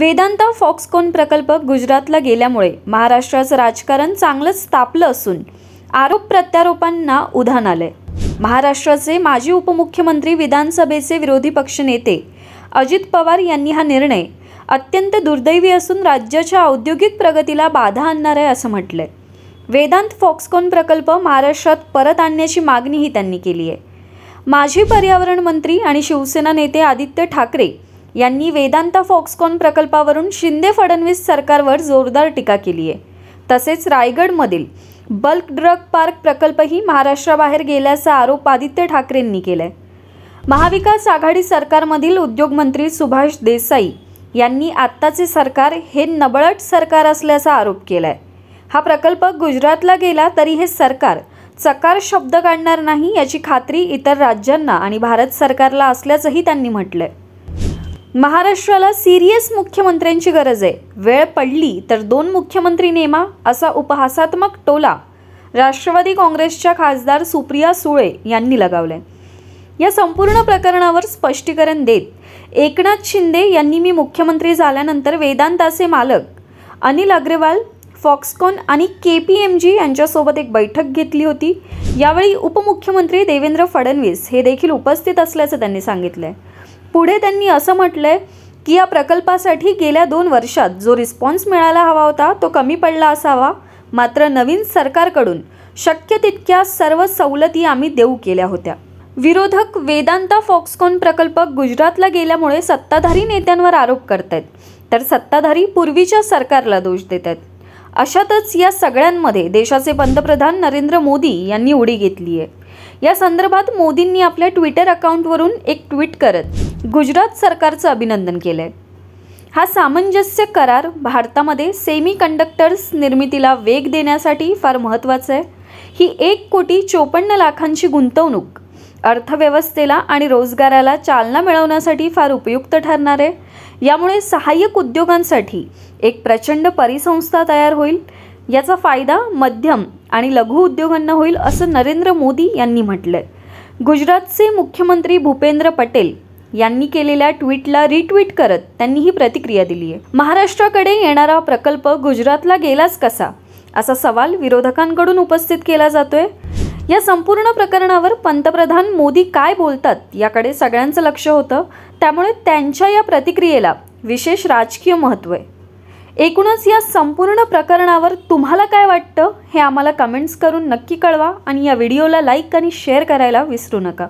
Vedanta Foxconn प्रकल्प गुजरातला गेल्यामुळे महाराष्ट्राचं राजकारण चांगलंच तापलं असून आरोप प्रत्यारोपांना उधाण आलंय महाराष्ट्राचे माजी उपमुख्यमंत्री विधानसभेचे विरोधी पक्षनेते अजित पवार यांनी हा निर्णय अत्यंत दुर्दैवी असून राज्याच्या औद्योगिक प्रगतीला बाधा आणणार आहे असं म्हटलंय वेदांत फॉक्सकॉन प्रकल्प महाराष्ट्रात परत आणण्याची मागणीही त्यांनी केली आहे माजी पर्यावरण मंत्री आणि शिवसेना नेते आदित्य ठाकरे यांनी वेदांता फॉक्सकॉन प्रकल्पावरून शिंदे फडणवीस सरकारवर जोरदार टीका केली आहे तसेच रायगडमधील बल्क ड्रग पार्क प्रकल्पही महाराष्ट्राबाहेर गेल्याचा आरोप आदित्य ठाकरेंनी केलाय महाविकास आघाडी सरकारमधील उद्योगमंत्री सुभाष देसाई यांनी आत्ताचे सरकार हे नबळट सरकार असल्याचा आरोप केलाय हा प्रकल्प गुजरातला गेला तरी हे सरकार चकार शब्द काढणार नाही याची खात्री इतर राज्यांना आणि भारत सरकारला असल्याचंही त्यांनी म्हटलंय महाराष्ट्राला सिरियस मुख्यमंत्र्यांची गरज आहे वेळ पडली तर दोन मुख्यमंत्री नेमा असा उपहासात्मक टोला राष्ट्रवादी काँग्रेसच्या खासदार सुप्रिया सुळे यांनी लगावले या संपूर्ण प्रकरणावर स्पष्टीकरण देत एकनाथ शिंदे यांनी मी मुख्यमंत्री झाल्यानंतर वेदांताचे मालक अनिल अग्रवाल फॉक्सकॉन आणि के पी एम जी यांच्यासोबत एक बैठक घेतली होती यावेळी उपमुख्यमंत्री देवेंद्र फडणवीस हे देखील उपस्थित असल्याचं त्यांनी सांगितलं आहे पुढे त्यांनी असं म्हटलंय की या प्रकल्पासाठी गेल्या दोन वर्षात जो रिस्पॉन्स मिळाला हवा होता तो कमी पडला असावा मात्र नवीन सरकारकडून शक्य तितक्या सर्व सवलती आम्ही देऊ केल्या होत्या विरोधक वेदांता फॉक्सकॉन प्रकल्प गुजरातला गेल्यामुळे सत्ताधारी नेत्यांवर आरोप करत आहेत तर सत्ताधारी पूर्वीच्या सरकारला दोष देत आहेत अशातच या सगळ्यांमध्ये देशाचे पंतप्रधान नरेंद्र मोदी यांनी उडी घेतली आहे या संदर्भात मोदींनी आपल्या ट्विटर अकाउंटवरून एक ट्विट करत गुजरात सरकारचं अभिनंदन केलं आहे हा सामंजस्य करार भारतामध्ये सेमी कंडक्टर्स निर्मितीला वेग देण्यासाठी फार महत्त्वाचा आहे ही एक कोटी चोपन्न लाखांची गुंतवणूक अर्थव्यवस्थेला आणि रोजगाराला चालना मिळवण्यासाठी फार उपयुक्त ठरणार आहे यामुळे सहाय्यक उद्योगांसाठी एक प्रचंड परिसंस्था तयार होईल याचा फायदा मध्यम आणि लघु उद्योगांना होईल असं नरेंद्र मोदी यांनी म्हटलं गुजरातचे मुख्यमंत्री भूपेंद्र पटेल यांनी केलेल्या ट्विटला रिट्वीट करत त्यांनी ही प्रतिक्रिया दिली आहे महाराष्ट्राकडे येणारा प्रकल्प गुजरातला गेलाच कसा असा सवाल विरोधकांकडून उपस्थित केला जातोय या संपूर्ण प्रकरणावर पंतप्रधान मोदी काय बोलतात याकडे सगळ्यांचं लक्ष होतं त्यामुळे त्यांच्या या प्रतिक्रियेला विशेष राजकीय महत्त्व आहे एकूणच या संपूर्ण प्रकरणावर तुम्हाला काय वाटतं हे आम्हाला कमेंट्स करून नक्की कळवा आणि या व्हिडिओला लाईक आणि शेअर करायला विसरू नका